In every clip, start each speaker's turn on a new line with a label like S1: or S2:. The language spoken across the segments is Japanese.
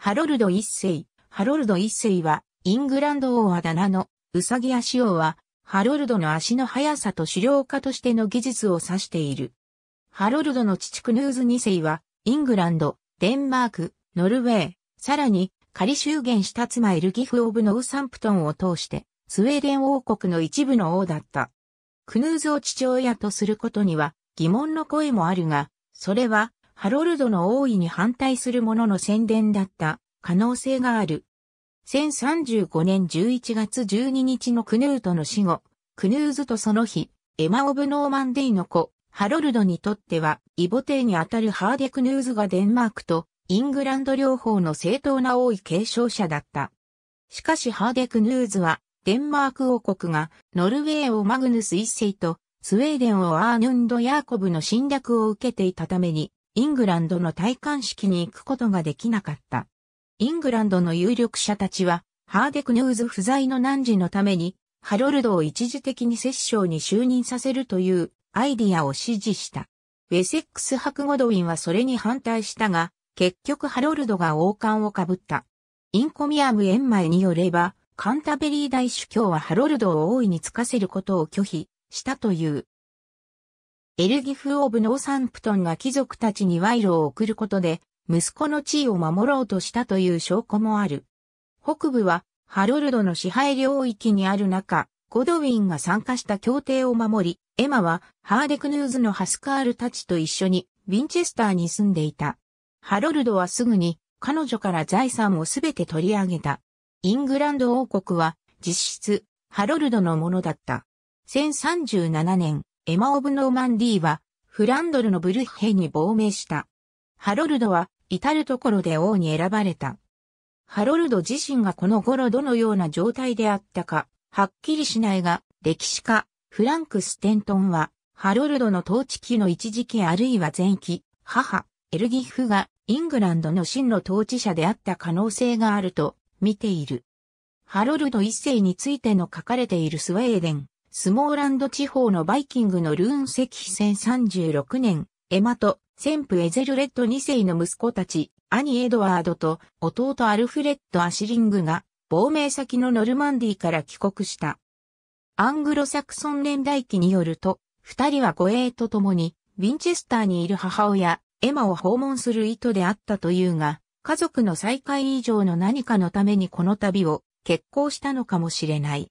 S1: ハロルド一世。ハロルド一世は、イングランド王あだ名の、ウサギ足王は、ハロルドの足の速さと狩猟家としての技術を指している。ハロルドの父クヌーズ二世は、イングランド、デンマーク、ノルウェー、さらに、仮修元した妻エルギフ・オブ・ノウサンプトンを通して、スウェーデン王国の一部の王だった。クヌーズを父親とすることには疑問の声もあるが、それはハロルドの王位に反対する者の宣伝だった可能性がある。1035年11月12日のクヌートの死後、クヌーズとその日、エマ・オブ・ノーマンデイの子、ハロルドにとっては、イボ帝にあたるハーデ・クヌーズがデンマークとイングランド両方の正当な王位継承者だった。しかしハーデ・クヌーズは、デンマーク王国がノルウェーをマグヌス一世とスウェーデンをアーヌンド・ヤーコブの侵略を受けていたために、イングランドの戴冠式に行くことができなかった。イングランドの有力者たちは、ハーデクニューズ不在の難事のために、ハロルドを一時的に摂政に就任させるというアイディアを支持した。ウェセックス博ゴドウィンはそれに反対したが、結局ハロルドが王冠をかぶった。インコミアム円前によれば、カンタベリー大主教はハロルドを大いにつかせることを拒否したという。エルギフ・オブ・ノーサンプトンが貴族たちに賄賂を送ることで、息子の地位を守ろうとしたという証拠もある。北部は、ハロルドの支配領域にある中、ゴドウィンが参加した協定を守り、エマは、ハーデクヌーズのハスカールたちと一緒に、ウィンチェスターに住んでいた。ハロルドはすぐに、彼女から財産をすべて取り上げた。イングランド王国は、実質、ハロルドのものだった。1037年、エマ・オブ・ノーマンディーは、フランドルのブルッヘに亡命した。ハロルドは、至るところで王に選ばれた。ハロルド自身がこの頃どのような状態であったか、はっきりしないが、歴史家、フランク・ステントンは、ハロルドの統治期の一時期あるいは前期、母、エルギフがイングランドの真の統治者であった可能性があると見ている。ハロルド一世についての書かれているスウェーデン、スモーランド地方のバイキングのルーン石碑1036年、エマと、先父エゼルレッド2世の息子たち、兄エドワードと弟アルフレッド・アシリングが、亡命先のノルマンディから帰国した。アングロサクソン年代記によると、二人は護衛と共に、ウィンチェスターにいる母親、エマを訪問する意図であったというが、家族の再会以上の何かのためにこの旅を結婚したのかもしれない。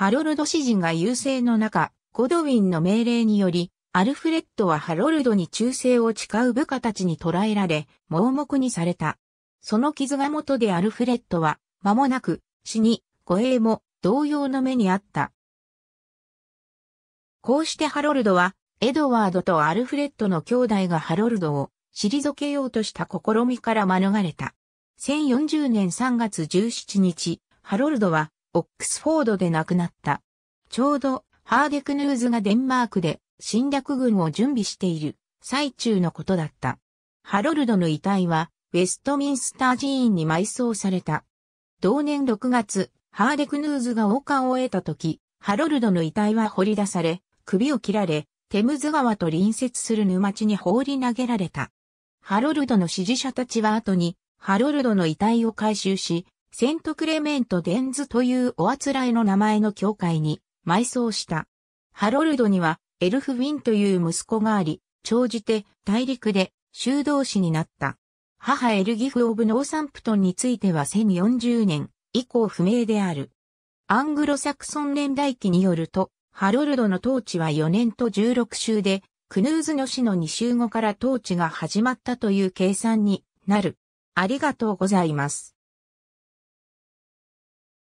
S1: ハロルド詩人が優勢の中、ゴドウィンの命令により、アルフレッドはハロルドに忠誠を誓う部下たちに捕らえられ、盲目にされた。その傷が元でアルフレッドは、間もなく、死に、護衛も、同様の目にあった。こうしてハロルドは、エドワードとアルフレッドの兄弟がハロルドを、退けようとした試みから免れた。1040年3月17日、ハロルドは、オックスフォードで亡くなった。ちょうど、ハーデクヌーズがデンマークで侵略軍を準備している最中のことだった。ハロルドの遺体は、ウェストミンスター寺院に埋葬された。同年6月、ハーデクヌーズが王冠を得た時、ハロルドの遺体は掘り出され、首を切られ、テムズ川と隣接する沼地に放り投げられた。ハロルドの支持者たちは後に、ハロルドの遺体を回収し、セントクレメント・デンズというおあつらえの名前の教会に埋葬した。ハロルドにはエルフウィンという息子があり、長じて大陸で修道士になった。母エルギフ・オブ・ノーサンプトンについては1040年以降不明である。アングロサクソン年代記によると、ハロルドの統治は4年と16週で、クヌーズの死の2週後から統治が始まったという計算になる。ありがとうございます。